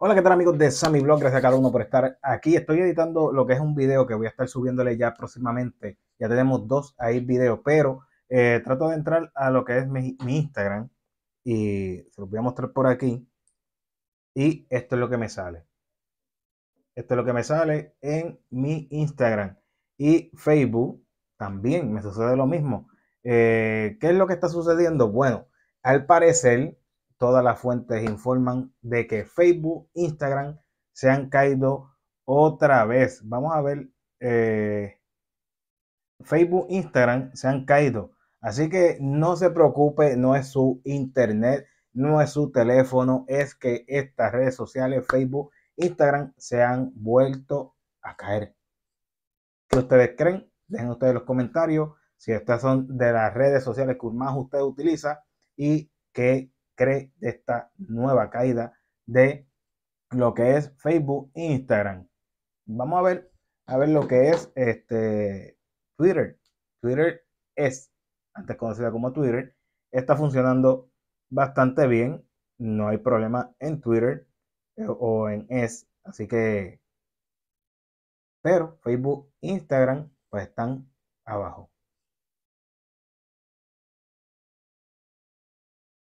Hola, ¿qué tal amigos de Sammy Blog? Gracias a cada uno por estar aquí. Estoy editando lo que es un video que voy a estar subiéndole ya próximamente. Ya tenemos dos ahí videos, pero eh, trato de entrar a lo que es mi, Instagram y se los voy a mostrar por aquí. Y esto es lo que me sale. Esto es lo que me sale en mi Instagram y Facebook. También me sucede lo mismo. Eh, ¿Qué es lo que está sucediendo? Bueno, al parecer todas las fuentes informan de que Facebook, Instagram se han caído otra vez. Vamos a ver. Eh, Facebook, Instagram se han caído. Así que no se preocupe, no es su internet, no es su teléfono, es que estas redes sociales, Facebook, Instagram, se han vuelto a caer. ¿Qué ustedes creen? Dejen ustedes los comentarios si estas son de las redes sociales que más usted utiliza y que cree de esta nueva caída de lo que es Facebook e Instagram. Vamos a ver, a ver lo que es este Twitter. Twitter es, antes conocida como Twitter, está funcionando bastante bien. No hay problema en Twitter eh, o en es Así que, pero Facebook, e Instagram, pues están abajo.